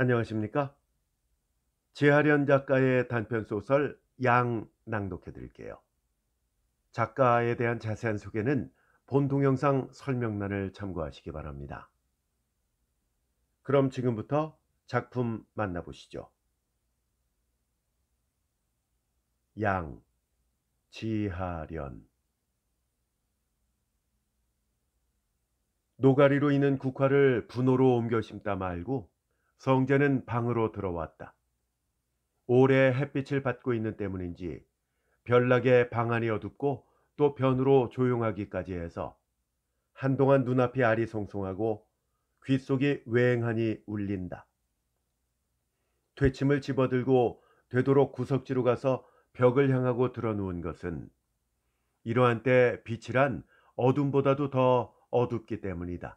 안녕하십니까? 재하련 작가의 단편 소설 양 낭독해 드릴게요. 작가에 대한 자세한 소개는 본 동영상 설명란을 참고하시기 바랍니다. 그럼 지금부터 작품 만나보시죠. 양 지하련 노가리로 인한 국화를 분호로 옮겨 심다 말고 성재는 방으로 들어왔다. 오래 햇빛을 받고 있는 때문인지 별나게 방 안이 어둡고 또 변으로 조용하기까지 해서 한동안 눈앞이 아리송송하고 귓속이 외행하니 울린다. 퇴침을 집어들고 되도록 구석지로 가서 벽을 향하고 들어누운 것은 이러한 때 빛이란 어둠보다도 더 어둡기 때문이다.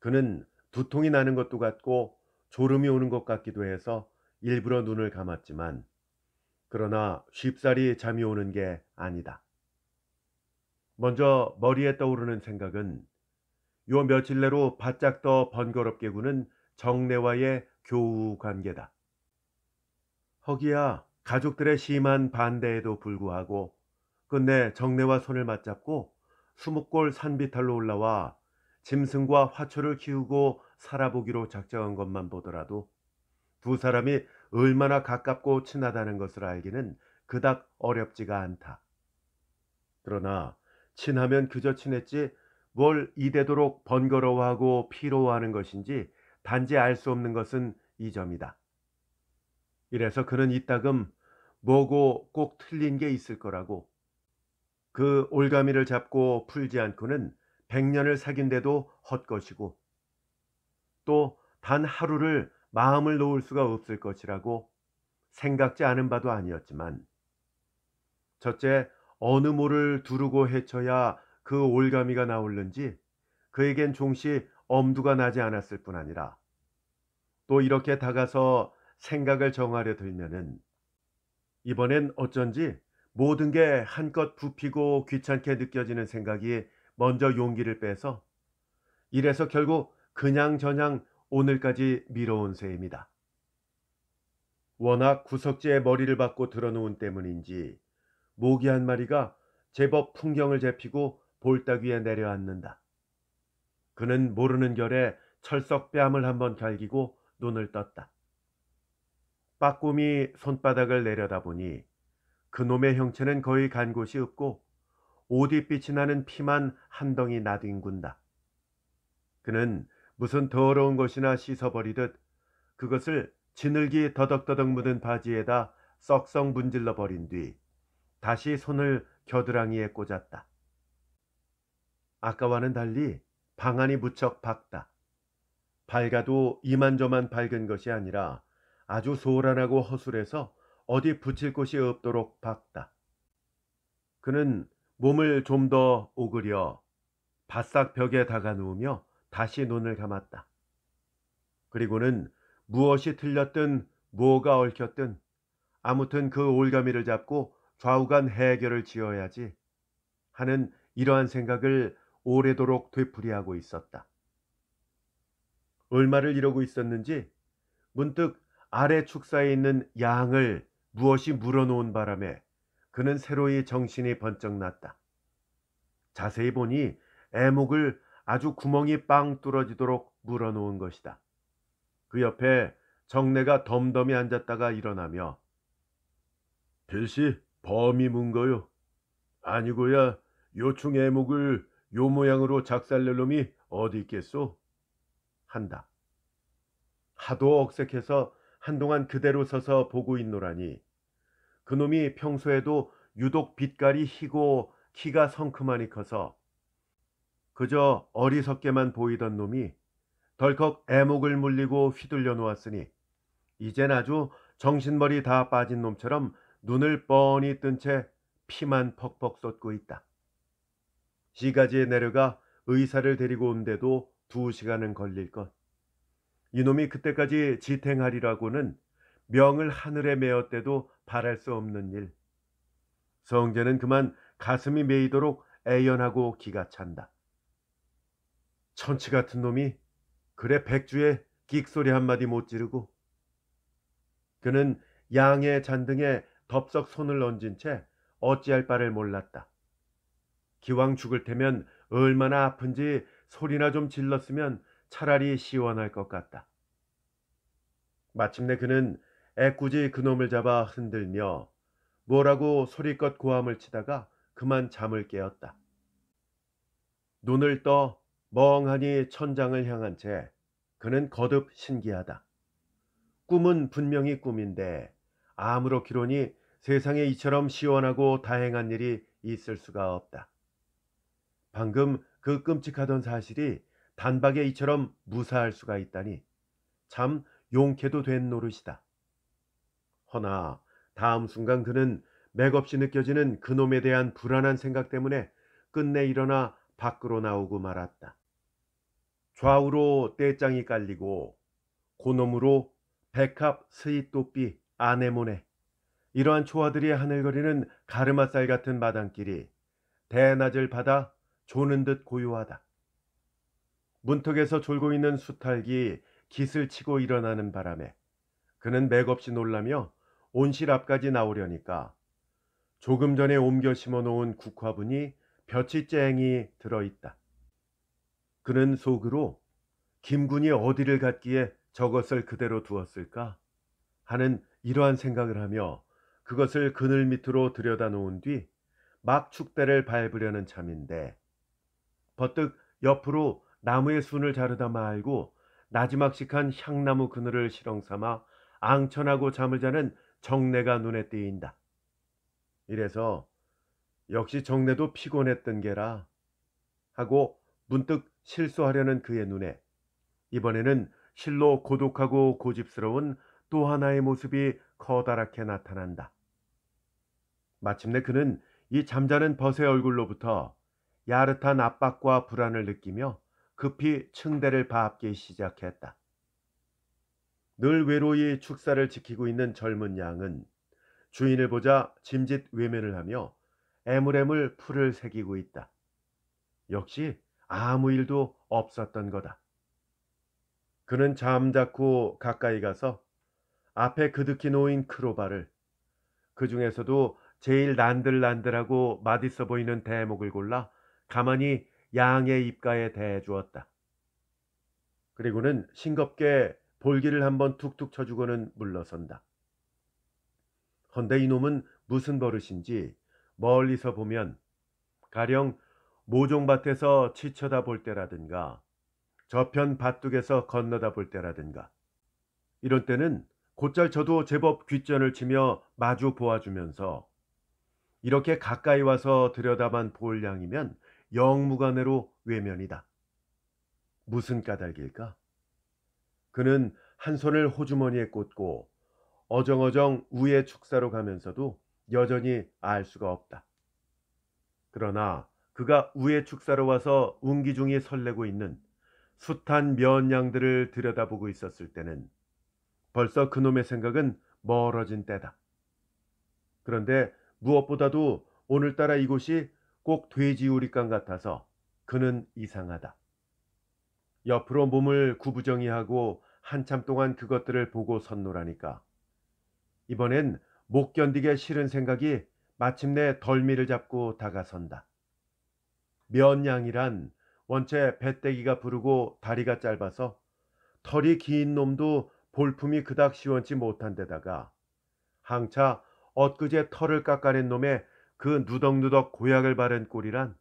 그는 두통이 나는 것도 같고 졸음이 오는 것 같기도 해서 일부러 눈을 감았지만 그러나 쉽사리 잠이 오는 게 아니다. 먼저 머리에 떠오르는 생각은 요 며칠 내로 바짝 더 번거롭게 구는 정례와의 교우 관계다. 허기야 가족들의 심한 반대에도 불구하고 끝내 정례와 손을 맞잡고 수목골 산비탈로 올라와 짐승과 화초를 키우고 살아보기로 작정한 것만 보더라도 두 사람이 얼마나 가깝고 친하다는 것을 알기는 그닥 어렵지가 않다. 그러나 친하면 그저 친했지 뭘 이대도록 번거로워하고 피로워하는 것인지 단지 알 수 없는 것은 이 점이다. 이래서 그는 이따금 뭐고 꼭 틀린 게 있을 거라고 그 올가미를 잡고 풀지 않고는 백년을 사귄데도 헛것이고 또 단 하루를 마음을 놓을 수가 없을 것이라고 생각지 않은 바도 아니었지만 첫째 어느 모를 두르고 헤쳐야 그 올가미가 나올는지 그에겐 종시 엄두가 나지 않았을 뿐 아니라 또 이렇게 다가서 생각을 정하려 들면은 이번엔 어쩐지 모든 게 한껏 부피고 귀찮게 느껴지는 생각이 먼저 용기를 빼서 이래서 결국 그냥저냥 오늘까지 미뤄온 새입니다 워낙 구석지에 머리를 박고 들어놓은 때문인지 모기 한 마리가 제법 풍경을 잡히고 볼따 귀에 내려앉는다. 그는 모르는 결에 철석 뺨을 한번 갈기고 눈을 떴다. 빠꿈이 손바닥을 내려다보니 그놈의 형체는 거의 간 곳이 없고 오디빛이 나는 피만 한 덩이 나뒹군다. 그는 무슨 더러운 것이나 씻어버리듯 그것을 지늘기 더덕더덕 묻은 바지에다 썩썩 문질러 버린 뒤 다시 손을 겨드랑이에 꽂았다. 아까와는 달리 방안이 무척 밝다. 밝아도 이만저만 밝은 것이 아니라 아주 소란하고 허술해서 어디 붙일 곳이 없도록 밝다. 그는 몸을 좀 더 오그려 바싹 벽에 다가 누우며 다시 눈을 감았다. 그리고는 무엇이 틀렸든 뭐가 얽혔든 아무튼 그 올가미를 잡고 좌우간 해결을 지어야지 하는 이러한 생각을 오래도록 되풀이하고 있었다. 얼마를 이러고 있었는지 문득 아래 축사에 있는 양을 무엇이 물어놓은 바람에 그는 새로이 정신이 번쩍 났다. 자세히 보니 애목을 아주 구멍이 빵 뚫어지도록 물어놓은 것이다. 그 옆에 정내가 덤덤히 앉았다가 일어나며 필시 범이 문거요. 아니고야 요충 애목을 요 모양으로 작살낼 놈이 어디 있겠소? 한다. 하도 억색해서 한동안 그대로 서서 보고 있노라니 그놈이 평소에도 유독 빛깔이 희고 키가 성큼하니 커서 그저 어리석게만 보이던 놈이 덜컥 애목을 물리고 휘둘려 놓았으니 이젠 아주 정신머리 다 빠진 놈처럼 눈을 뻔히 뜬 채 피만 퍽퍽 쏟고 있다. 시가지에 내려가 의사를 데리고 온데도 두 시간은 걸릴 것. 이놈이 그때까지 지탱하리라고는 명을 하늘에 메었대도 바랄 수 없는 일. 성재는 그만 가슴이 메이도록 애연하고 기가 찬다. 천치 같은 놈이 그래 백주에 끽소리 한마디 못 지르고 그는 양의 잔등에 덥석 손을 얹은 채 어찌할 바를 몰랐다. 기왕 죽을 테면 얼마나 아픈지 소리나 좀 질렀으면 차라리 시원할 것 같다. 마침내 그는 애꿎이 그놈을 잡아 흔들며 뭐라고 소리껏 고함을 치다가 그만 잠을 깨었다. 눈을 떠 멍하니 천장을 향한 채 그는 거듭 신기하다. 꿈은 분명히 꿈인데 아무렇기로니 세상에 이처럼 시원하고 다행한 일이 있을 수가 없다. 방금 그 끔찍하던 사실이 단박에 이처럼 무사할 수가 있다니 참 용케도 된 노릇이다. 허나 다음 순간 그는 맥없이 느껴지는 그놈에 대한 불안한 생각 때문에 끝내 일어나 밖으로 나오고 말았다. 좌우로 떼짱이 깔리고 고놈으로 백합 스윗도삐 아네모네 이러한 초화들이 하늘거리는 가르마살 같은 마당길이 대낮을 받아 조는 듯 고요하다. 문턱에서 졸고 있는 수탈기 깃을 치고 일어나는 바람에 그는 맥없이 놀라며 온실 앞까지 나오려니까 조금 전에 옮겨 심어 놓은 국화분이 벼치쟁이 들어있다. 그는 속으로 김군이 어디를 갔기에 저것을 그대로 두었을까 하는 이러한 생각을 하며 그것을 그늘 밑으로 들여다 놓은 뒤 막 축대를 밟으려는 참인데 버뜩 옆으로 나무의 순을 자르다 말고 나지막식한 향나무 그늘을 실렁삼아 앙천하고 잠을 자는 정례가 눈에 띄인다. 이래서 역시 정례도 피곤했던 게라 하고 문득 실수하려는 그의 눈에 이번에는 실로 고독하고 고집스러운 또 하나의 모습이 커다랗게 나타난다. 마침내 그는 이 잠자는 벗의 얼굴로부터 야릇한 압박과 불안을 느끼며 급히 층대를 밟기 시작했다. 늘 외로이 축사를 지키고 있는 젊은 양은 주인을 보자 짐짓 외면을 하며 애물애물 풀을 새기고 있다. 역시 아무 일도 없었던 거다. 그는 잠자코 가까이 가서 앞에 그득히 놓인 크로바를 그 중에서도 제일 난들난들하고 맛있어 보이는 대목을 골라 가만히 양의 입가에 대 주었다. 그리고는 싱겁게 볼기를 한번 툭툭 쳐주고는 물러선다. 헌데 이놈은 무슨 버릇인지 멀리서 보면 가령 모종밭에서 치쳐다 볼 때라든가 저편 밭둑에서 건너다 볼 때라든가 이런 때는 곧잘 저도 제법 귓전을 치며 마주 보아주면서 이렇게 가까이 와서 들여다만 볼 양이면 영무관으로 외면이다. 무슨 까닭일까? 그는 한 손을 호주머니에 꽂고 어정어정 우의 축사로 가면서도 여전히 알 수가 없다. 그러나 그가 우의 축사로 와서 운기중이 설레고 있는 숱한 면양들을 들여다보고 있었을 때는 벌써 그놈의 생각은 멀어진 때다. 그런데 무엇보다도 오늘따라 이곳이 꼭돼지우리깡 같아서 그는 이상하다. 옆으로 몸을 구부정이 하고 한참 동안 그것들을 보고 선노라니까 이번엔 못 견디게 싫은 생각이 마침내 덜미를 잡고 다가선다. 면양이란 원체 배때기가 부르고 다리가 짧아서 털이 긴 놈도 볼품이 그닥 시원치 못한 데다가 항차 엊그제 털을 깎아낸 놈의 그 누덕누덕 고약을 바른 꼴이란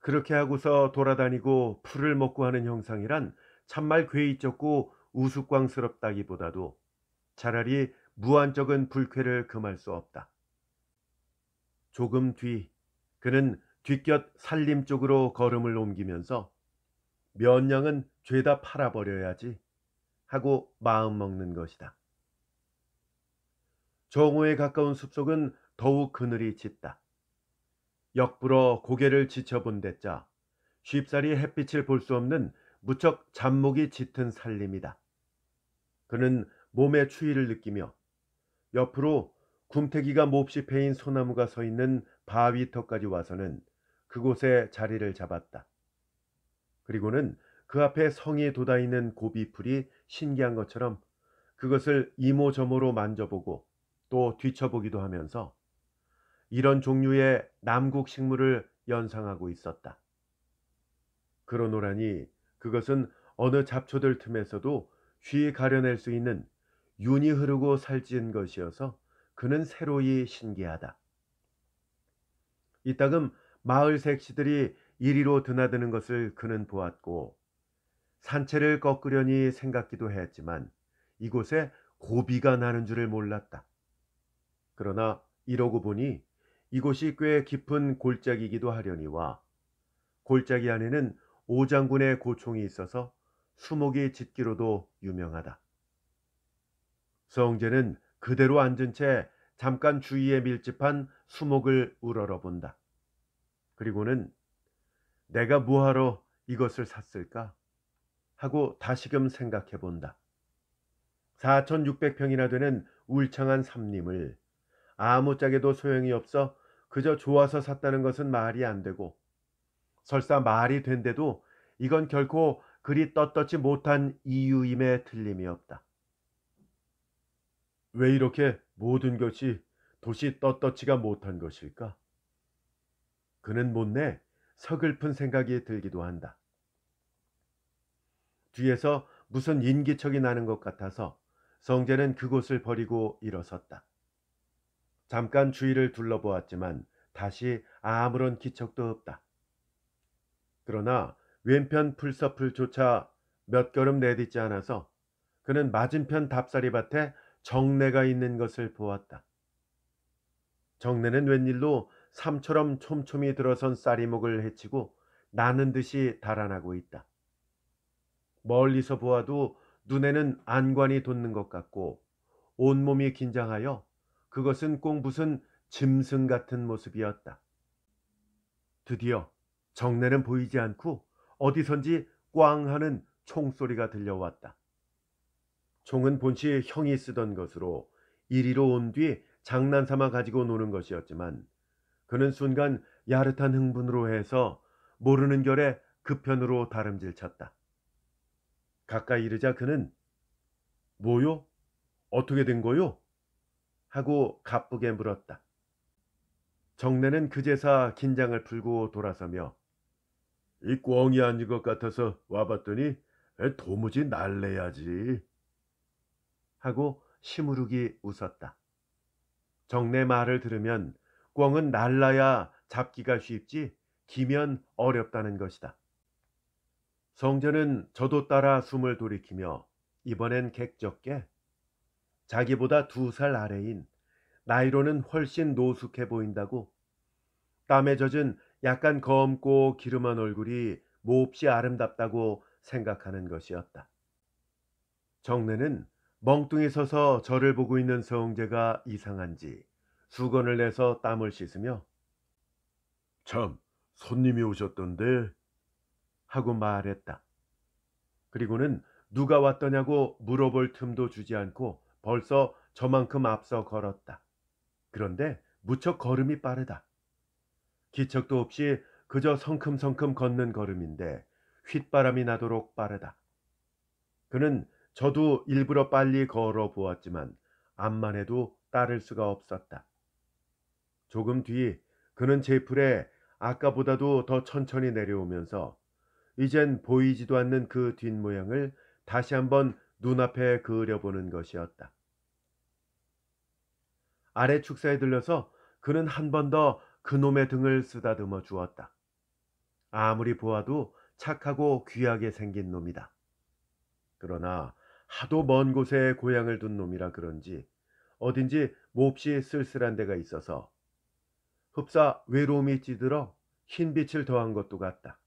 그렇게 하고서 돌아다니고 풀을 먹고 하는 형상이란 참말 괴이쩍고 우스꽝스럽다기보다도 차라리 무한적은 불쾌를 금할 수 없다. 조금 뒤 그는 뒤곁 산림 쪽으로 걸음을 옮기면서 면 양은 죄다 팔아버려야지 하고 마음먹는 것이다. 정오에 가까운 숲속은 더욱 그늘이 짙다. 역부러 고개를 지쳐본 데자 쉽사리 햇빛을 볼 수 없는 무척 잡목이 짙은 살림이다. 그는 몸의 추위를 느끼며 옆으로 굼태기가 몹시 패인 소나무가 서 있는 바위터까지 와서는 그곳에 자리를 잡았다. 그리고는 그 앞에 성이 돋아있는 고비풀이 신기한 것처럼 그것을 이모저모로 만져보고 또 뒤쳐보기도 하면서 이런 종류의 남국 식물을 연상하고 있었다. 그러노라니 그것은 어느 잡초들 틈에서도 쉬 가려낼 수 있는 윤이 흐르고 살찐 것이어서 그는 새로이 신기하다. 이따금 마을 색시들이 이리로 드나드는 것을 그는 보았고 산채를 꺾으려니 생각기도 했지만 이곳에 고비가 나는 줄을 몰랐다. 그러나 이러고 보니 이곳이 꽤 깊은 골짜기이기도 하려니와 골짜기 안에는 오장군의 고총이 있어서 수목이 짓기로도 유명하다. 성재는 그대로 앉은 채 잠깐 주위에 밀집한 수목을 우러러본다. 그리고는 내가 뭐하러 이것을 샀을까? 하고 다시금 생각해 본다. 4,600평이나 되는 울창한 삼림을 아무짝에도 소용이 없어 그저 좋아서 샀다는 것은 말이 안 되고 설사 말이 된데도 이건 결코 그리 떳떳지 못한 이유임에 틀림이 없다. 왜 이렇게 모든 것이 도시 떳떳지가 못한 것일까? 그는 못내 서글픈 생각이 들기도 한다. 뒤에서 무슨 인기척이 나는 것 같아서 성재는 그곳을 버리고 일어섰다. 잠깐 주위를 둘러보았지만 다시 아무런 기척도 없다. 그러나 왼편 풀서풀조차 몇 걸음 내딛지 않아서 그는 맞은편 답사리밭에 정내가 있는 것을 보았다. 정내는 웬일로 삼처럼 촘촘히 들어선 쌀이목을 헤치고 나는 듯이 달아나고 있다. 멀리서 보아도 눈에는 안관이 돋는 것 같고 온몸이 긴장하여 그것은 꼭 무슨 짐승 같은 모습이었다. 드디어 정내는 보이지 않고 어디선지 꽝 하는 총소리가 들려왔다. 총은 본시 형이 쓰던 것으로 이리로 온 뒤 장난삼아 가지고 노는 것이었지만 그는 순간 야릇한 흥분으로 해서 모르는 결에 그편으로 다름질쳤다. 가까이 이르자 그는 뭐요? 어떻게 된 거요? 하고 가쁘게 물었다. 정내는 그제사 긴장을 풀고 돌아서며 이 꿩이 앉은 것 같아서 와봤더니 도무지 날래야지 하고 시무룩이 웃었다. 정내 말을 들으면 꿩은 날라야 잡기가 쉽지 기면 어렵다는 것이다. 성전은 저도 따라 숨을 돌이키며 이번엔 객적게 자기보다 두 살 아래인 나이로는 훨씬 노숙해 보인다고 땀에 젖은 약간 검고 기름한 얼굴이 몹시 아름답다고 생각하는 것이었다. 정례는 멍뚱이 서서 저를 보고 있는 서웅재가 이상한지 수건을 내서 땀을 씻으며 참 손님이 오셨던데 하고 말했다. 그리고는 누가 왔더냐고 물어볼 틈도 주지 않고 벌써 저만큼 앞서 걸었다. 그런데 무척 걸음이 빠르다. 기척도 없이 그저 성큼성큼 걷는 걸음인데 휘바람이 나도록 빠르다. 그는 저도 일부러 빨리 걸어 보았지만 암만 해도 따를 수가 없었다. 조금 뒤 그는 제풀에 아까보다도 더 천천히 내려오면서 이젠 보이지도 않는 그 뒷모양을 다시 한번 눈앞에 그려보는 것이었다. 아래 축사에 들려서 그는 한번더 그놈의 등을 쓰다듬어 주었다. 아무리 보아도 착하고 귀하게 생긴 놈이다. 그러나 하도 먼 곳에 고향을 둔 놈이라 그런지 어딘지 몹시 쓸쓸한 데가 있어서 흡사 외로움이 찌들어 흰빛을 더한 것도 같다.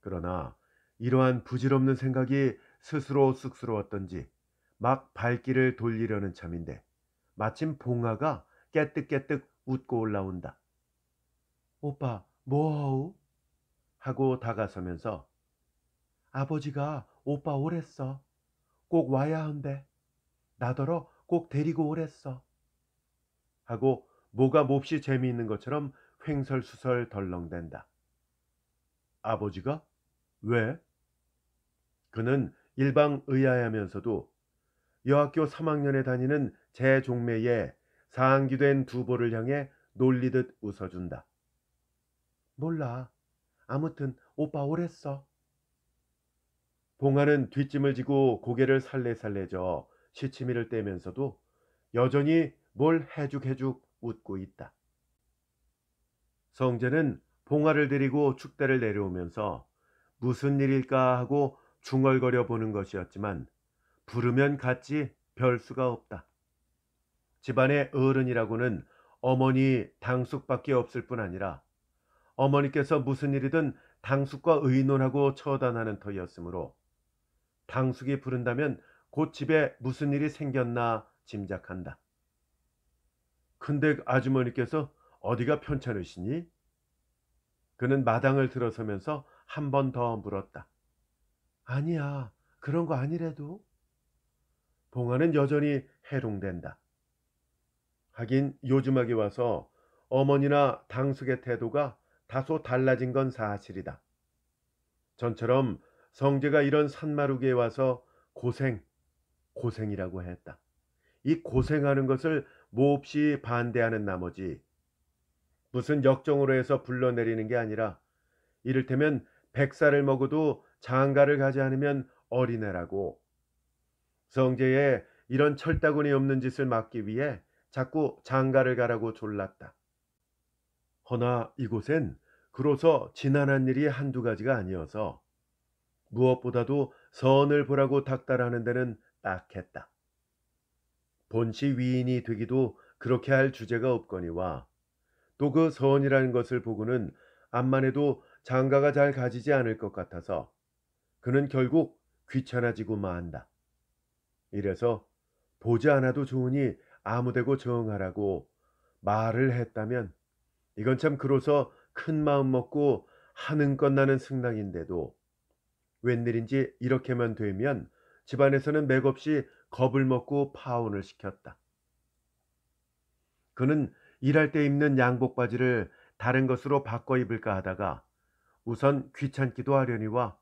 그러나 이러한 부질없는 생각이 스스로 쑥스러웠던지 막 발길을 돌리려는 참인데 마침 봉화가 깨뜩깨뜩 웃고 올라온다. 오빠, 뭐하우? 하고 다가서면서 아버지가 오빠 오랬어. 꼭 와야 한대. 나더러 꼭 데리고 오랬어. 하고 뭐가 몹시 재미있는 것처럼 횡설수설 덜렁댄다. 아버지가? 왜? 그는 일방 의아하면서도 해 여학교 3학년에 다니는 제 종매의 상기된 두보를 향해 놀리듯 웃어준다. 몰라. 아무튼 오빠 오랬어. 봉아는 뒷짐을 지고 고개를 살래살래져 시치미를 떼면서도 여전히 뭘 해죽해죽 웃고 있다. 성재는 봉아를 데리고 축대를 내려오면서 무슨 일일까 하고 중얼거려 보는 것이었지만 부르면 같이 별 수가 없다. 집안의 어른이라고는 어머니 당숙밖에 없을 뿐 아니라 어머니께서 무슨 일이든 당숙과 의논하고 처단하는 터였으므로 당숙이 부른다면 곧 집에 무슨 일이 생겼나 짐작한다. 근데 아주머니께서 어디가 편찮으시니? 그는 마당을 들어서면서 한 번 더 물었다. 아니야, 그런 거 아니래도. 봉화는 여전히 해롱된다. 하긴 요즘하게 와서 어머니나 당숙의 태도가 다소 달라진 건 사실이다. 전처럼 성재가 이런 산마루기에 와서 고생, 고생이라고 했다. 이 고생하는 것을 몹시 반대하는 나머지 무슨 역정으로 해서 불러내리는 게 아니라 이를테면 백살을 먹어도 장가를 가지 않으면 어린애라고 성재의 이런 철다군이 없는 짓을 막기 위해 자꾸 장가를 가라고 졸랐다. 허나 이곳엔 그로서 지난한 일이 한두 가지가 아니어서 무엇보다도 선을 보라고 닥달하는 데는 딱했다. 본시 위인이 되기도 그렇게 할 주제가 없거니와 또 그 선이라는 것을 보고는 암만 해도 장가가 잘 가지지 않을 것 같아서 그는 결국 귀찮아지고 마한다 이래서 보지 않아도 좋으니 아무데고 정하라고 말을 했다면 이건 참 그로서 큰 마음 먹고 하는건 나는 승낙인데도 웬일인지 이렇게만 되면 집안에서는 맥없이 겁을 먹고 파혼을 시켰다. 그는 일할 때 입는 양복 바지를 다른 것으로 바꿔 입을까 하다가 우선 귀찮기도 하려니와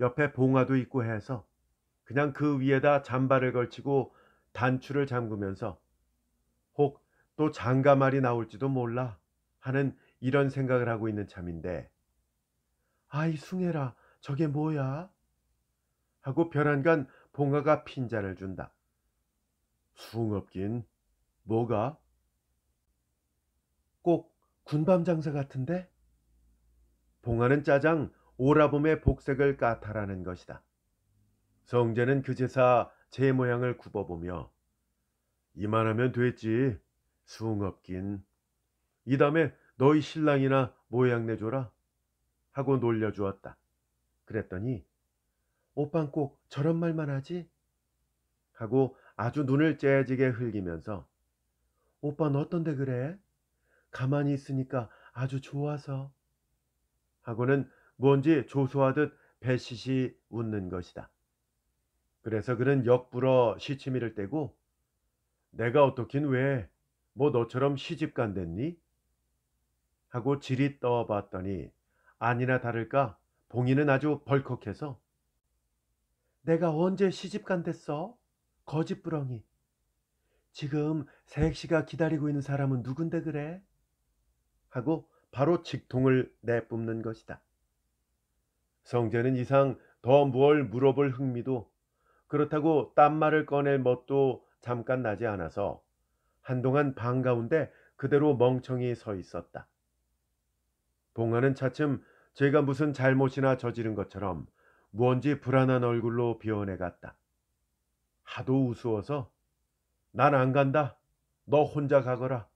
옆에 봉화도 있고 해서 그냥 그 위에다 잠바를 걸치고 단추를 잠그면서 혹또 장가말이 나올지도 몰라 하는 이런 생각을 하고 있는 참인데 아이 숭해라 저게 뭐야? 하고 별안간 봉화가 핀잔을 준다. 숭없긴 뭐가? 꼭 군밤 장사 같은데? 봉화는 짜장 오라범의 복색을 까탈하는 것이다. 성재는 그제사 제 모양을 굽어보며 이만하면 됐지. 숭없긴. 이 다음에 너희 신랑이나 모양내 줘라. 하고 놀려주었다. 그랬더니 오빤 꼭 저런 말만 하지? 하고 아주 눈을 째지게 흘기면서 오빤 어떤데 그래? 가만히 있으니까 아주 좋아서. 하고는 뭔지 조소하듯 배시시 웃는 것이다. 그래서 그는 역부러 시치미를 떼고 내가 어떻긴 왜뭐 너처럼 시집 간댔니? 하고 지리 떠봤더니 아니나 다를까 봉이는 아주 벌컥해서 내가 언제 시집 간댔어? 거짓부렁이. 지금 새시가 기다리고 있는 사람은 누군데 그래? 하고 바로 직통을 내뿜는 것이다. 성재는 이상 더 뭘 물어볼 흥미도 그렇다고 딴 말을 꺼낼 멋도 잠깐 나지 않아서 한동안 방 가운데 그대로 멍청이 서 있었다. 봉하는 차츰 제가 무슨 잘못이나 저지른 것처럼 무언지 불안한 얼굴로 비워내 갔다. 하도 우스워서 난 안 간다. 너 혼자 가거라.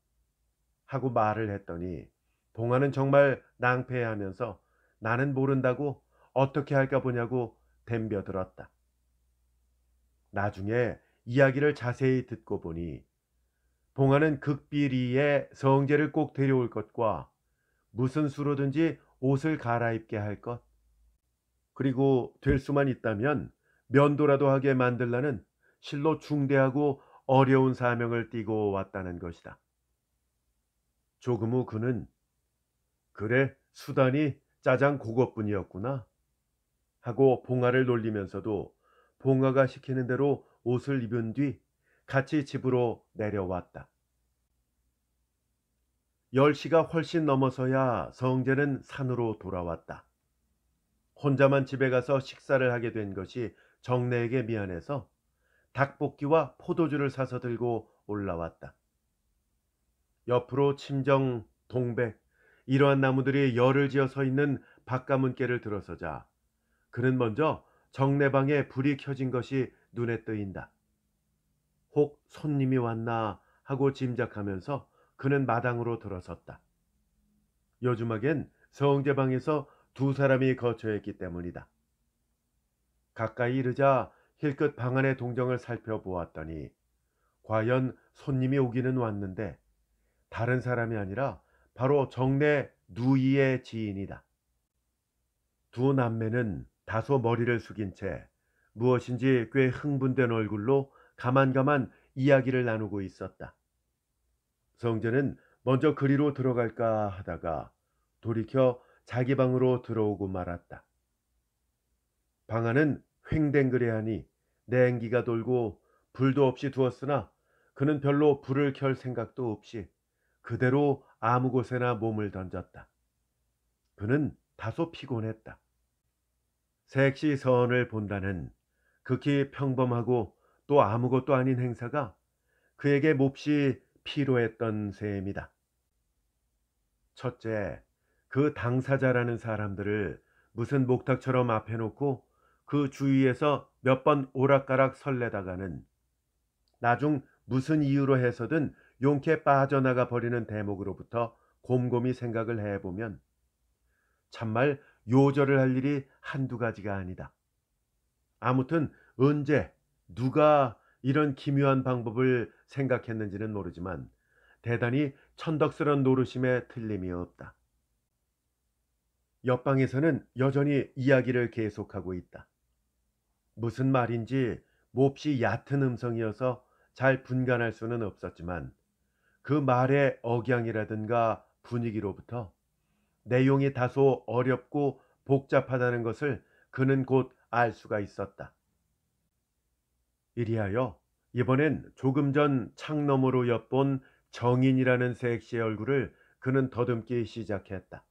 하고 말을 했더니 봉하는 정말 낭패하면서 나는 모른다고 어떻게 할까 보냐고 덤벼들었다. 나중에 이야기를 자세히 듣고 보니 봉하는 극비리에 성재를 꼭 데려올 것과 무슨 수로든지 옷을 갈아입게 할 것. 그리고 될 수만 있다면 면도라도 하게 만들라는 실로 중대하고 어려운 사명을 띠고 왔다는 것이다. 조금 후 그는 그래 수단이 짜장 고것뿐이었구나 하고 봉화를 놀리면서도 봉화가 시키는 대로 옷을 입은 뒤 같이 집으로 내려왔다. 10시가 훨씬 넘어서야 성재는 산으로 돌아왔다. 혼자만 집에 가서 식사를 하게 된 것이 정래에게 미안해서 닭볶이와 포도주를 사서 들고 올라왔다. 옆으로 침정, 동백, 이러한 나무들이 열을 지어 서 있는 박가문길를 들어서자 그는 먼저 정례방에 불이 켜진 것이 눈에 뜨인다. 혹 손님이 왔나 하고 짐작하면서 그는 마당으로 들어섰다. 요즘하겐 성제방에서 두 사람이 거처 했기 때문이다. 가까이 이르자 힐끗 방 안의 동정을 살펴보았더니 과연 손님이 오기는 왔는데 다른 사람이 아니라 바로 정내 누이의 지인이다. 두 남매는 다소 머리를 숙인 채 무엇인지 꽤 흥분된 얼굴로 가만가만 이야기를 나누고 있었다. 성재는 먼저 그리로 들어갈까 하다가 돌이켜 자기 방으로 들어오고 말았다. 방 안은 횡댕그레하니 냉기가 돌고 불도 없이 두었으나 그는 별로 불을 켤 생각도 없이 그대로 아무 곳에나 몸을 던졌다. 그는 다소 피곤했다. 색시 선을 본다는 극히 평범하고 또 아무것도 아닌 행사가 그에게 몹시 필요했던 셈이다. 첫째, 그 당사자라는 사람들을 무슨 목탁처럼 앞에 놓고 그 주위에서 몇 번 오락가락 설레다가는 나중 무슨 이유로 해서든 용케 빠져나가 버리는 대목으로부터 곰곰이 생각을 해보면 참말 요절을 할 일이 한두 가지가 아니다. 아무튼 언제 누가 이런 기묘한 방법을 생각했는지는 모르지만 대단히 천덕스런 노르심에 틀림이 없다. 옆방에서는 여전히 이야기를 계속하고 있다. 무슨 말인지 몹시 얕은 음성이어서 잘 분간할 수는 없었지만 그 말의 억양이라든가 분위기로부터 내용이 다소 어렵고 복잡하다는 것을 그는 곧 알 수가 있었다. 이리하여 이번엔 조금 전 창너머로 엿본 정인이라는 색시의 얼굴을 그는 더듬기 시작했다.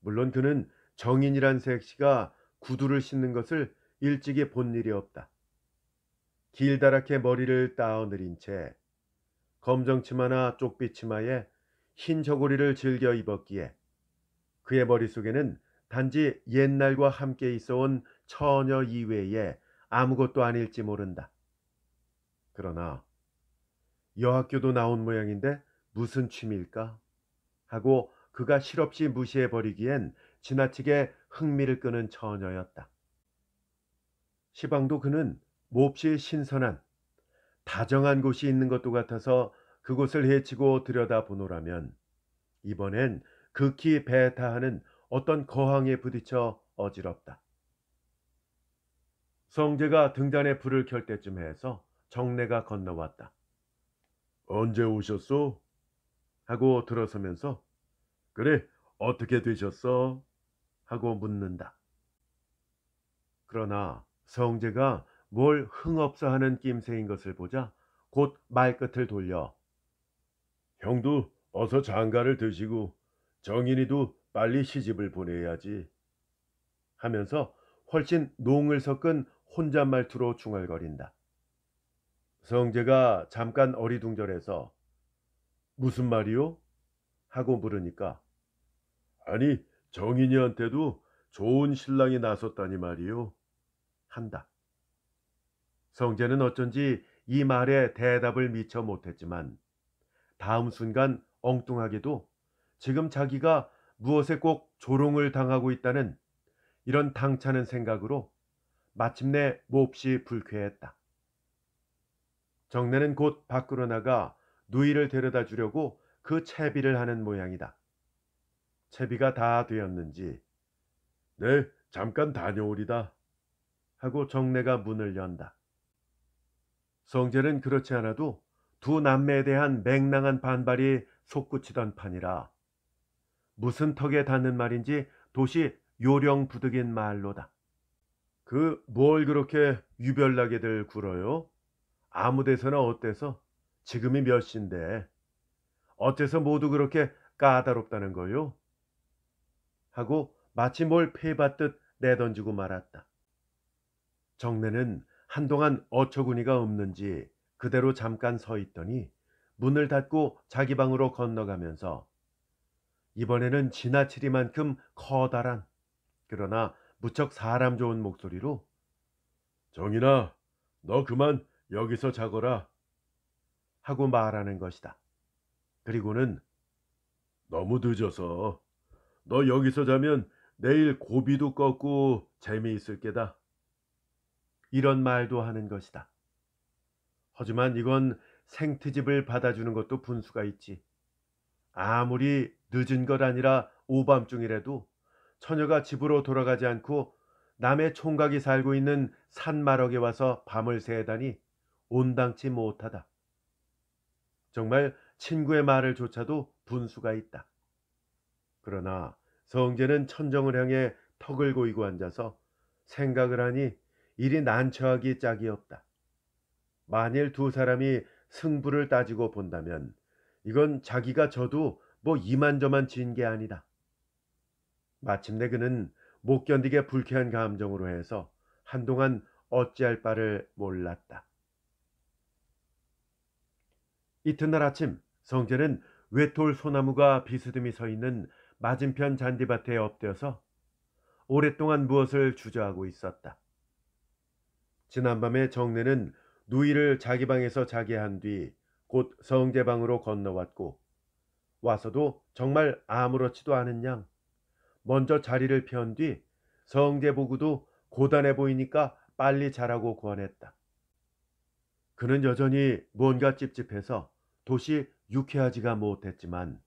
물론 그는 정인이란 새액시가 구두를 신는 것을 일찍이 본 일이 없다. 길다랗게 머리를 따어내린 채 검정 치마나 쪽빛 치마에 흰 저고리를 즐겨 입었기에 그의 머릿속에는 단지 옛날과 함께 있어온 처녀 이외에 아무것도 아닐지 모른다. 그러나 여학교도 나온 모양인데 무슨 취미일까? 하고 그가 실없이 무시해버리기엔 지나치게 흥미를 끄는 처녀였다. 시방도 그는 몹시 신선한 다정한 곳이 있는 것도 같아서 그곳을 헤치고 들여다보노라면 이번엔 극히 배타하는 어떤 거항에 부딪혀 어지럽다. 성재가 등잔에 불을 켤 때쯤 해서 정례가 건너왔다. 언제 오셨소? 하고 들어서면서 그래 어떻게 되셨어? 하고 묻는다. 그러나 성재가 뭘 흥없어하는 낌새인 것을 보자 곧 말끝을 돌려 형도 어서 장가를 드시고 정인이도 빨리 시집을 보내야지 하면서 훨씬 농을 섞은 혼잣말투로 중얼거린다. 성재가 잠깐 어리둥절해서 무슨 말이요? 하고 물으니까 아니 정인이한테도 좋은 신랑이 나섰다니 말이요. 한다. 성재는 어쩐지 이 말에 대답을 미처 못했지만 다음 순간 엉뚱하게도 지금 자기가 무엇에 꼭 조롱을 당하고 있다는 이런 당차는 생각으로 마침내 몹시 뭐 불쾌했다. 정내는 곧 밖으로 나가 누이를 데려다 주려고 그 채비를 하는 모양이다. 채비가 다 되었는지 네, 잠깐 다녀오리다 하고 정내가 문을 연다. 성재는 그렇지 않아도 두 남매에 대한 맹랑한 반발이 솟구치던 판이라 무슨 턱에 닿는 말인지 도시 요령 부득인 말로다. 그뭘 그렇게 유별나게들 굴어요? 아무 데서나 어때서? 지금이 몇 시인데 어째서 모두 그렇게 까다롭다는 거요? 하고 마치 뭘패받듯 내던지고 말았다. 정내는 한동안 어처구니가 없는지 그대로 잠깐 서 있더니 문을 닫고 자기 방으로 건너가면서 이번에는 지나치리만큼 커다란 그러나 무척 사람 좋은 목소리로 정인아 너 그만 여기서 자거라 하고 말하는 것이다. 그리고는 너무 늦어서 너 여기서 자면 내일 고비도 꺾고 재미있을 게다. 이런 말도 하는 것이다. 하지만 이건 생트집을 받아주는 것도 분수가 있지. 아무리 늦은 것 아니라 오밤중이라도 처녀가 집으로 돌아가지 않고 남의 총각이 살고 있는 산마럭에 와서 밤을 새다니 온당치 못하다. 정말 친구의 말을 조차도 분수가 있다. 그러나 성재는 천정을 향해 턱을 고이고 앉아서 생각을 하니 일이 난처하기 짝이 없다. 만일 두 사람이 승부를 따지고 본다면 이건 자기가 져도 뭐 이만저만 진 게 아니다. 마침내 그는 못 견디게 불쾌한 감정으로 해서 한동안 어찌할 바를 몰랐다. 이튿날 아침 성재는 외톨 소나무가 비스듬히 서 있는 맞은편 잔디밭에 엎드려서 오랫동안 무엇을 주저하고 있었다. 지난밤에 정례는 누이를 자기 방에서 자게 한 뒤 곧 성재 방으로 건너왔고 와서도 정말 아무렇지도 않은 양 먼저 자리를 편 뒤 성제보구도 고단해 보이니까 빨리 자라고 권했다. 그는 여전히 뭔가 찝찝해서 도시 유쾌하지가 못했지만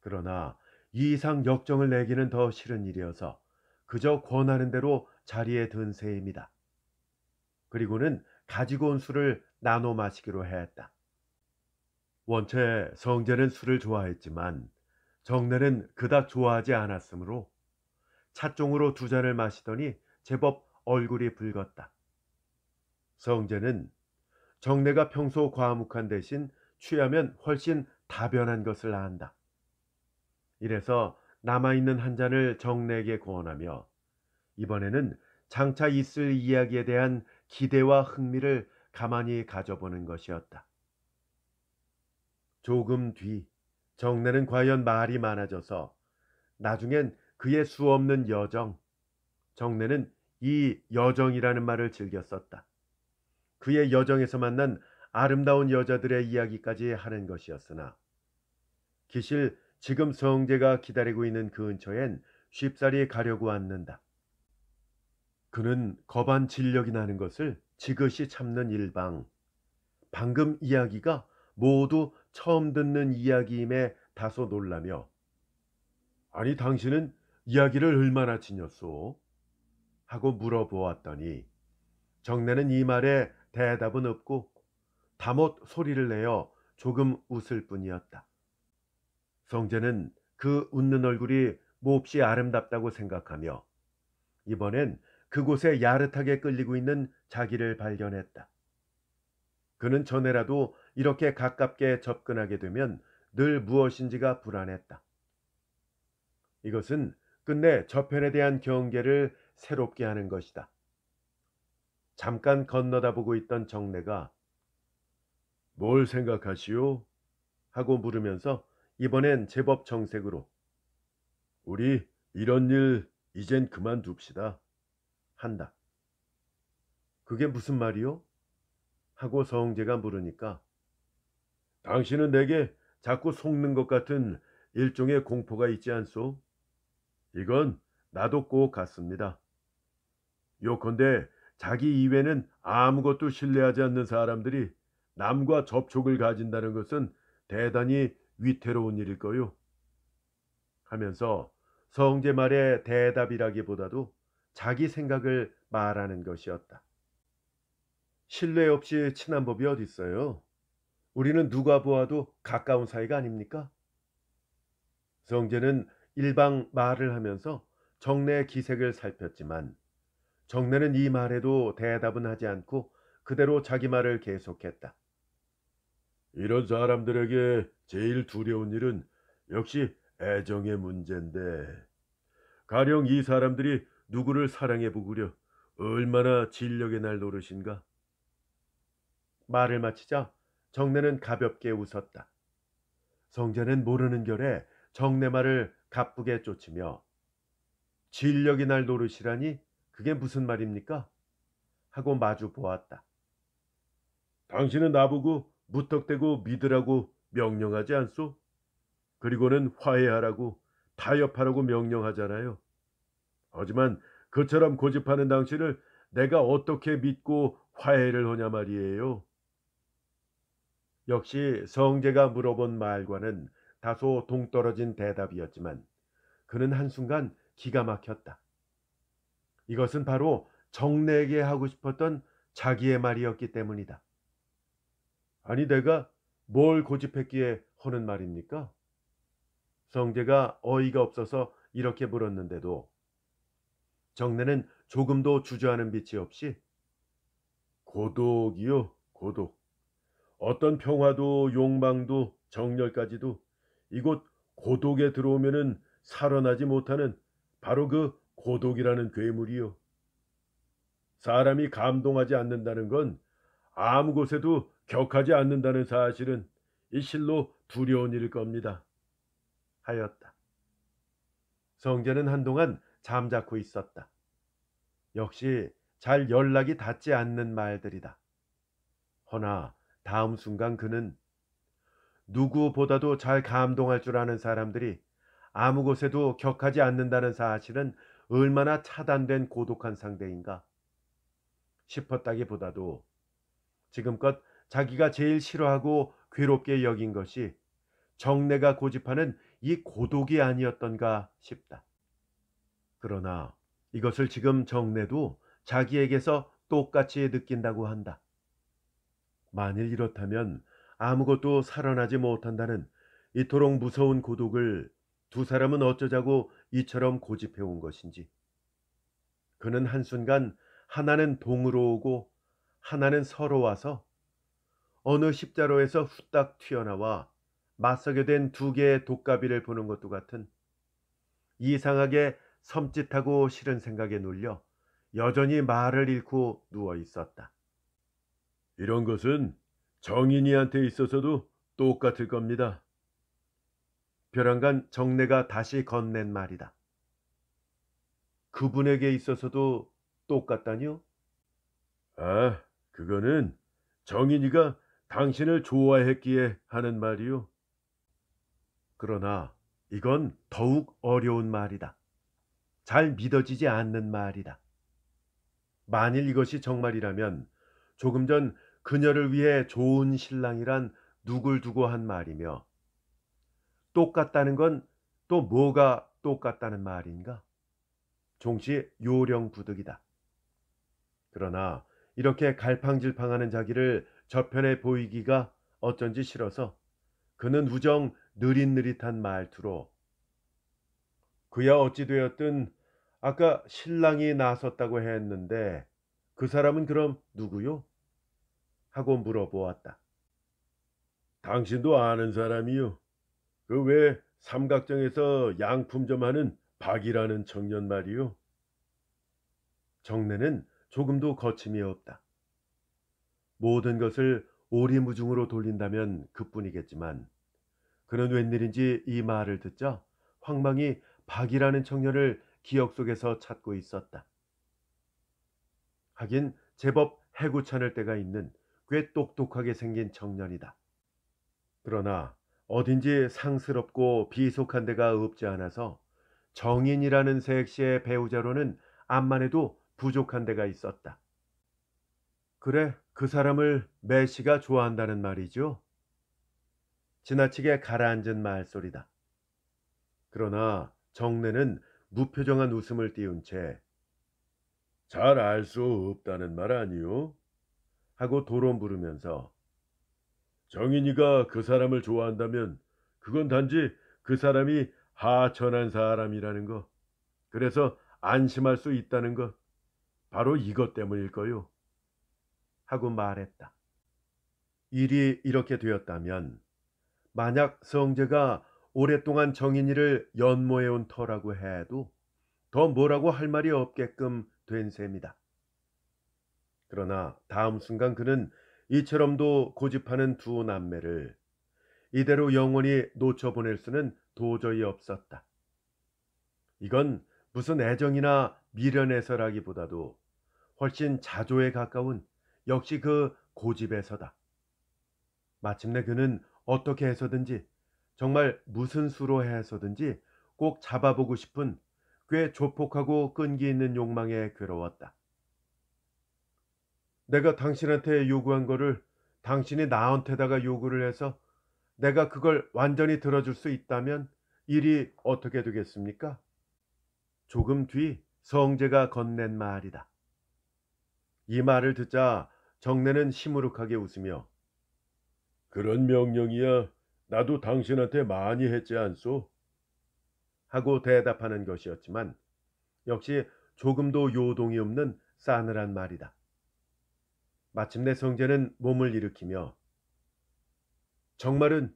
그러나 이 이상 역정을 내기는 더 싫은 일이어서 그저 권하는 대로 자리에 든셈이다 그리고는 가지고 온 술을 나눠 마시기로 했다. 원체 성재는 술을 좋아했지만 정내는 그닥 좋아하지 않았으므로 찻종으로 두 잔을 마시더니 제법 얼굴이 붉었다. 성재는 정내가 평소 과묵한 대신 취하면 훨씬 다변한 것을 안다. 이래서 남아있는 한 잔을 정내에게 구원하며 이번에는 장차 있을 이야기에 대한 기대와 흥미를 가만히 가져보는 것이었다. 조금 뒤 정내는 과연 말이 많아져서 나중엔 그의 수 없는 여정, 정내는 이 여정이라는 말을 즐겨 썼다. 그의 여정에서 만난 아름다운 여자들의 이야기까지 하는 것이었으나 기실 지금 성재가 기다리고 있는 그 근처엔 쉽사리 가려고 앉는다 그는 거반 진력이 나는 것을 지그시 참는 일방. 방금 이야기가 모두 처음 듣는 이야기임에 다소 놀라며 아니 당신은 이야기를 얼마나 지녔소? 하고 물어보았더니 정내는 이 말에 대답은 없고 다못 소리를 내어 조금 웃을 뿐이었다. 성재는 그 웃는 얼굴이 몹시 아름답다고 생각하며 이번엔 그곳에 야릇하게 끌리고 있는 자기를 발견했다. 그는 전에라도 이렇게 가깝게 접근하게 되면 늘 무엇인지가 불안했다. 이것은 끝내 저편에 대한 경계를 새롭게 하는 것이다. 잠깐 건너다 보고 있던 정례가 뭘 생각하시오? 하고 물으면서 이번엔 제법 정색으로 우리 이런 일 이젠 그만둡시다. 한다. 그게 무슨 말이오 하고 성재가 물으니까 당신은 내게 자꾸 속는 것 같은 일종의 공포가 있지 않소? 이건 나도 꼭 같습니다. 요컨대 자기 이외는 아무것도 신뢰하지 않는 사람들이 남과 접촉을 가진다는 것은 대단히 위태로운 일일 거요. 하면서 성제 말에 대답이라기보다도 자기 생각을 말하는 것이었다. 신뢰 없이 친한 법이 어딨어요? 우리는 누가 보아도 가까운 사이가 아닙니까? 성재는 일방 말을 하면서 정례의 기색을 살폈지만 정례는 이 말에도 대답은 하지 않고 그대로 자기 말을 계속했다. 이런 사람들에게 제일 두려운 일은 역시 애정의 문제인데 가령 이 사람들이 누구를 사랑해 보구려 얼마나 진력의 날 노릇인가? 말을 마치자 정내는 가볍게 웃었다. 성재는 모르는 결에 정내 말을 가쁘게 쫓으며 진력이 날 노릇이라니 그게 무슨 말입니까? 하고 마주 보았다. 당신은 나보고 무턱대고 믿으라고 명령하지 않소? 그리고는 화해하라고 타협하라고 명령하잖아요. 하지만 그처럼 고집하는 당신을 내가 어떻게 믿고 화해를 하냐 말이에요. 역시 성재가 물어본 말과는 다소 동떨어진 대답이었지만 그는 한순간 기가 막혔다. 이것은 바로 정내에게 하고 싶었던 자기의 말이었기 때문이다. 아니 내가 뭘 고집했기에 허는 말입니까? 성재가 어이가 없어서 이렇게 물었는데도 정내는 조금도 주저하는 빛이 없이 고독이요 고독 어떤 평화도 욕망도 정열까지도 이곳 고독에 들어오면은 살아나지 못하는 바로 그 고독이라는 괴물이요. 사람이 감동하지 않는다는 건 아무 곳에도 격하지 않는다는 사실은 이 실로 두려운 일일 겁니다. 하였다. 성재는 한동안 잠자코 있었다. 역시 잘 연락이 닿지 않는 말들이다. 허나 다음 순간 그는 누구보다도 잘 감동할 줄 아는 사람들이 아무 곳에도 격하지 않는다는 사실은 얼마나 차단된 고독한 상대인가 싶었다기보다도 지금껏 자기가 제일 싫어하고 괴롭게 여긴 것이 정내가 고집하는 이 고독이 아니었던가 싶다. 그러나 이것을 지금 정내도 자기에게서 똑같이 느낀다고 한다. 만일 이렇다면 아무것도 살아나지 못한다는 이토록 무서운 고독을 두 사람은 어쩌자고 이처럼 고집해온 것인지. 그는 한순간 하나는 동으로 오고 하나는 서로 와서 어느 십자로에서 후딱 튀어나와 맞서게 된 두 개의 독가비를 보는 것도 같은 이상하게 섬짓하고 싫은 생각에 눌려 여전히 말을 잃고 누워 있었다. 이런 것은 정인이한테 있어서도 똑같을 겁니다. 벼랑간 정내가 다시 건넨 말이다. 그분에게 있어서도 똑같다뇨 아, 그거는 정인이가 당신을 좋아했기에 하는 말이요. 그러나 이건 더욱 어려운 말이다. 잘 믿어지지 않는 말이다. 만일 이것이 정말이라면 조금 전 그녀를 위해 좋은 신랑이란 누굴 두고 한 말이며 똑같다는 건 또 뭐가 똑같다는 말인가? 종시 요령부득이다. 그러나 이렇게 갈팡질팡하는 자기를 저편에 보이기가 어쩐지 싫어서 그는 우정 느릿느릿한 말투로 그야 어찌되었든 아까 신랑이 나섰다고 했는데 그 사람은 그럼 누구요? 하고 물어보았다. 당신도 아는 사람이요. 그왜 삼각정에서 양품 점 하는 박이라는 청년 말이요. 정내는 조금도 거침이 없다. 모든 것을 오리무중으로 돌린다면 그뿐이겠지만 그는 웬일인지 이 말을 듣자 황망이 박이라는 청년을 기억 속에서 찾고 있었다. 하긴 제법 해구찮을 때가 있는 꽤 똑똑하게 생긴 청년이다. 그러나 어딘지 상스럽고 비속한 데가 없지 않아서 정인이라는 색시의 배우자로는 암만 해도 부족한 데가 있었다. 그래, 그 사람을 메시가 좋아한다는 말이죠. 지나치게 가라앉은 말소리다. 그러나 정례는 무표정한 웃음을 띄운 채 잘 알 수 없다는 말아니오 하고 도로 부르면서 정인이가 그 사람을 좋아한다면 그건 단지 그 사람이 하천한 사람이라는 것. 그래서 안심할 수 있다는 것. 바로 이것 때문일 거요. 하고 말했다. 일이 이렇게 되었다면 만약 성재가 오랫동안 정인이를 연모해온 터라고 해도 더 뭐라고 할 말이 없게끔 된 셈이다. 그러나 다음 순간 그는 이처럼도 고집하는 두 남매를 이대로 영원히 놓쳐보낼 수는 도저히 없었다. 이건 무슨 애정이나 미련에서라기보다도 훨씬 자조에 가까운 역시 그 고집에서다. 마침내 그는 어떻게 해서든지 정말 무슨 수로 해서든지 꼭 잡아보고 싶은 꽤 조폭하고 끈기 있는 욕망에 괴로웠다. 내가 당신한테 요구한 거를 당신이 나한테다가 요구를 해서 내가 그걸 완전히 들어줄 수 있다면 일이 어떻게 되겠습니까? 조금 뒤 성재가 건넨 말이다. 이 말을 듣자 정내는 시무룩하게 웃으며 그런 명령이야 나도 당신한테 많이 했지 않소? 하고 대답하는 것이었지만 역시 조금도 요동이 없는 싸늘한 말이다. 마침내 성제는 몸을 일으키며 정말은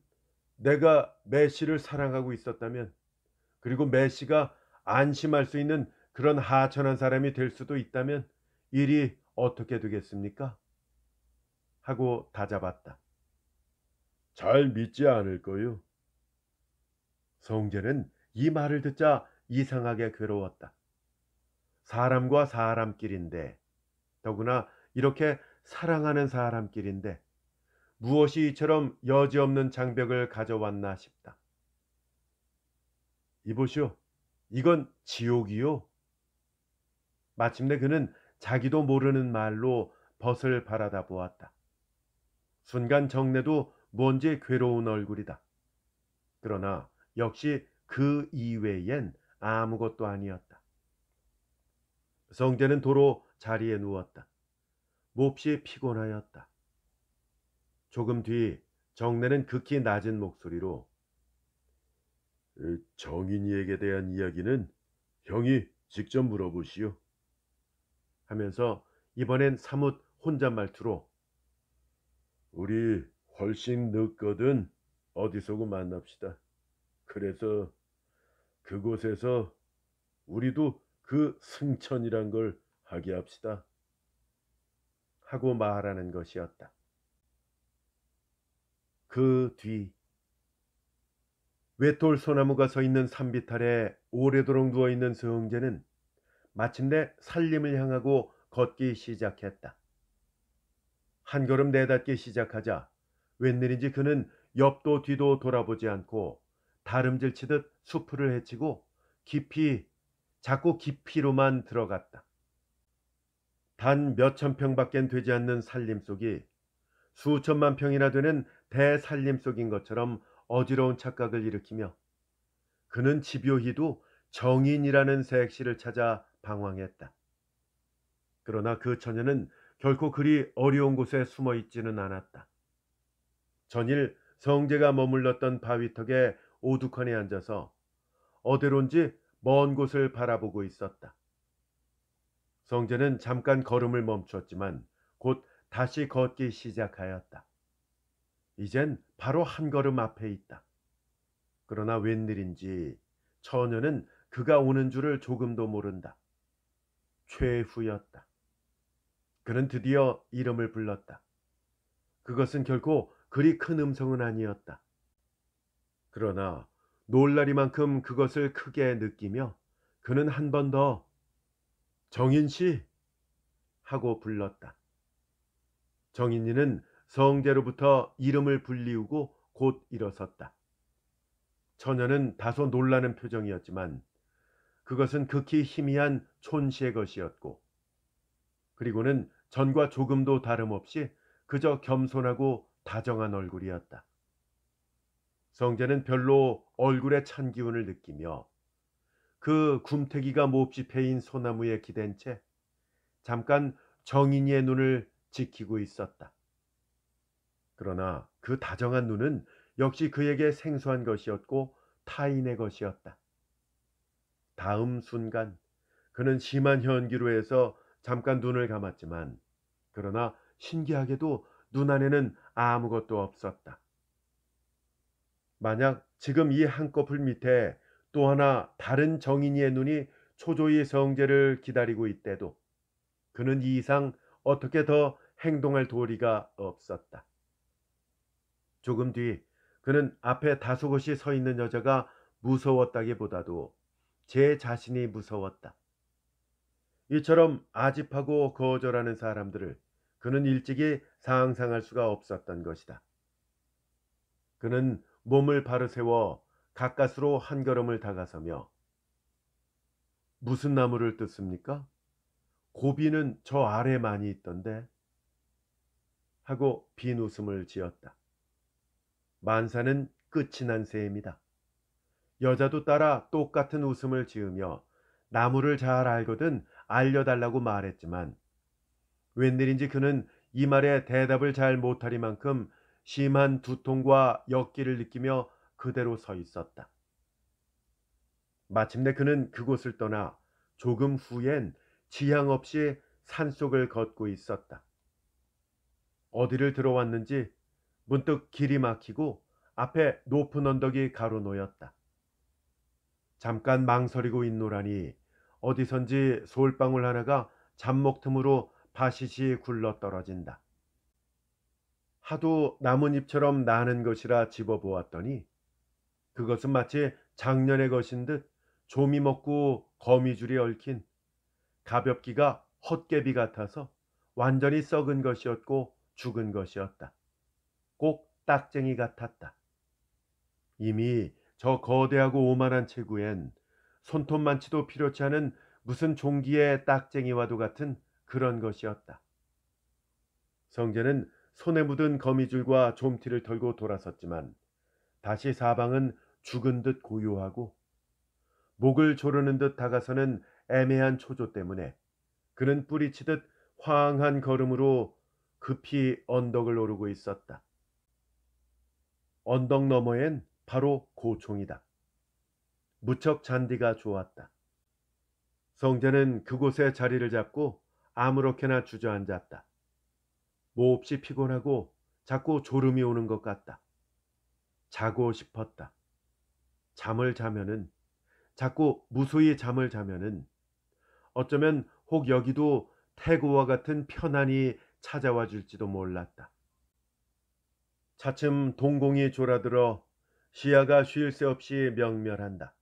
내가 메시를 사랑하고 있었다면 그리고 메시가 안심할 수 있는 그런 하천한 사람이 될 수도 있다면 일이 어떻게 되겠습니까? 하고 다잡았다. 잘 믿지 않을 거요. 성재는 이 말을 듣자 이상하게 괴로웠다. 사람과 사람끼린데 더구나 이렇게 사랑하는 사람끼리인데 무엇이 이처럼 여지없는 장벽을 가져왔나 싶다. 이보시오. 이건 지옥이요. 마침내 그는 자기도 모르는 말로 벗을 바라다 보았다. 순간 정내도 뭔지 괴로운 얼굴이다. 그러나 역시 그 이외엔 아무것도 아니었다. 성재는 도로 자리에 누웠다. 몹시 피곤하였다. 조금 뒤 정내는 극히 낮은 목소리로 정인이에게 대한 이야기는 형이 직접 물어보시오. 하면서 이번엔 사뭇 혼잣말투로 우리 훨씬 늦거든 어디서고 만납시다. 그래서 그곳에서 우리도 그 승천이란 걸 하게 합시다. 하고 말하는 것이었다. 그 뒤 외톨 소나무가 서 있는 산비탈에 오래도록 누워 있는 성제는 마침내 살림을 향하고 걷기 시작했다. 한 걸음 내닫기 시작하자 웬일인지 그는 옆도 뒤도 돌아보지 않고 다름질 치듯 수풀을 헤치고 깊이 자꾸 깊이로만 들어갔다. 단 몇천 평밖엔 되지 않는 산림 속이 수천만 평이나 되는 대산림 속인 것처럼 어지러운 착각을 일으키며 그는 집요히도 정인이라는 색시를 찾아 방황했다. 그러나 그 처녀는 결코 그리 어려운 곳에 숨어 있지는 않았다. 전일 성재가 머물렀던 바위턱에 오두커니 앉아서 어디론지 먼 곳을 바라보고 있었다. 성재는 잠깐 걸음을 멈췄지만 곧 다시 걷기 시작하였다. 이젠 바로 한 걸음 앞에 있다. 그러나 웬일인지 처녀는 그가 오는 줄을 조금도 모른다. 최후였다. 그는 드디어 이름을 불렀다. 그것은 결코 그리 큰 음성은 아니었다. 그러나 놀라리만큼 그것을 크게 느끼며 그는 한번더 정인 씨 하고 불렀다. 정인이는 성재로부터 이름을 불리우고 곧 일어섰다. 처녀는 다소 놀라는 표정이었지만 그것은 극히 희미한 촌시의 것이었고 그리고는 전과 조금도 다름없이 그저 겸손하고 다정한 얼굴이었다. 성재는 별로 얼굴에 찬 기운을 느끼며 그 굼태기가 몹시 패인 소나무에 기댄 채 잠깐 정인이의 눈을 지키고 있었다. 그러나 그 다정한 눈은 역시 그에게 생소한 것이었고 타인의 것이었다. 다음 순간 그는 심한 현기로 해서 잠깐 눈을 감았지만 그러나 신기하게도 눈 안에는 아무것도 없었다. 만약 지금 이 한꺼풀 밑에 또 하나 다른 정인이의 눈이 초조히 성제를 기다리고 있대도 그는 이 이상 어떻게 더 행동할 도리가 없었다. 조금 뒤 그는 앞에 다소곳이 서 있는 여자가 무서웠다기보다도 제 자신이 무서웠다. 이처럼 아집하고 거절하는 사람들을 그는 일찍이 상상할 수가 없었던 것이다. 그는 몸을 바로 세워 가까스로 한 걸음을 다가서며 무슨 나무를 뜻습니까? 고비는 저 아래 많이 있던데 하고 빈 웃음을 지었다. 만사는 끝이 난 새입니다. 여자도 따라 똑같은 웃음을 지으며 나무를 잘 알거든 알려달라고 말했지만 웬일인지 그는 이 말에 대답을 잘못할리만큼 심한 두통과 역기를 느끼며 그대로 서 있었다. 마침내 그는 그곳을 떠나 조금 후엔 지향 없이 산속을 걷고 있었다. 어디를 들어왔는지 문득 길이 막히고 앞에 높은 언덕이 가로놓였다. 잠깐 망설이고 있노라니 어디선지 솔방울 하나가 잡목 틈으로 바시시 굴러떨어진다. 하도 나뭇잎처럼 나는 것이라 집어보았더니 그것은 마치 작년의 것인 듯 조미 먹고 거미줄이 얽힌 가볍기가 헛개비 같아서 완전히 썩은 것이었고 죽은 것이었다. 꼭 딱쟁이 같았다. 이미 저 거대하고 오만한 체구엔 손톱만치도 필요치 않은 무슨 종기의 딱쟁이와도 같은 그런 것이었다. 성재는 손에 묻은 거미줄과 좀티를 털고 돌아섰지만 다시 사방은 죽은 듯 고요하고 목을 조르는 듯 다가서는 애매한 초조 때문에 그는 뿌리치듯 황한 걸음으로 급히 언덕을 오르고 있었다. 언덕 너머엔 바로 고총이다. 무척 잔디가 좋았다. 성재는 그곳에 자리를 잡고 아무렇게나 주저앉았다. 몹시 피곤하고 자꾸 졸음이 오는 것 같다. 자고 싶었다. 잠을 자면은 자꾸 무수히 잠을 자면은 어쩌면 혹 여기도 태고와 같은 편안이 찾아와 줄지도 몰랐다. 차츰 동공이 졸아들어 시야가 쉴 새 없이 명멸한다.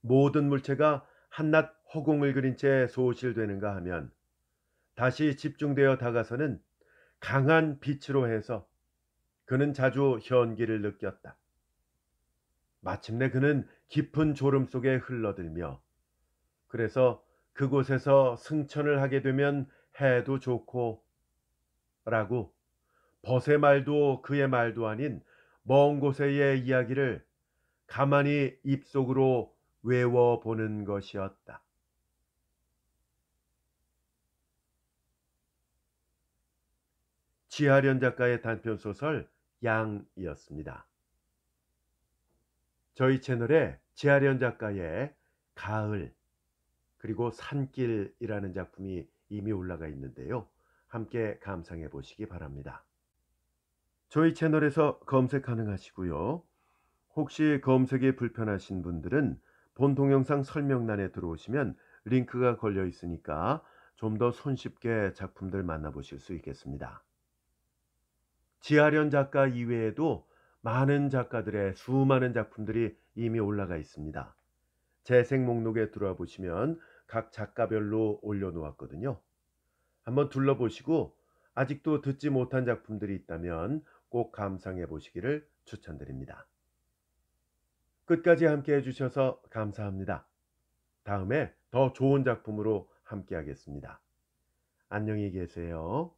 모든 물체가 한낱 허공을 그린 채 소실되는가 하면 다시 집중되어 다가서는 강한 빛으로 해서 그는 자주 현기를 느꼈다. 마침내 그는 깊은 졸음 속에 흘러들며 그래서 그곳에서 승천을 하게 되면 해도 좋고 라고 벗의 말도 그의 말도 아닌 먼곳의 이야기를 가만히 입속으로 외워보는 것이었다. 지하련 작가의 단편소설 양이었습니다. 저희 채널에 지아련 작가의 가을 그리고 산길이라는 작품이 이미 올라가 있는데요. 함께 감상해 보시기 바랍니다. 저희 채널에서 검색 가능하시고요. 혹시 검색이 불편하신 분들은 본 동영상 설명란에 들어오시면 링크가 걸려 있으니까 좀 더 손쉽게 작품들 만나보실 수 있겠습니다. 지하련 작가 이외에도 많은 작가들의 수많은 작품들이 이미 올라가 있습니다. 재생 목록에 들어와 보시면 각 작가별로 올려놓았거든요. 한번 둘러보시고 아직도 듣지 못한 작품들이 있다면 꼭 감상해 보시기를 추천드립니다. 끝까지 함께 해주셔서 감사합니다. 다음에 더 좋은 작품으로 함께 하겠습니다. 안녕히 계세요.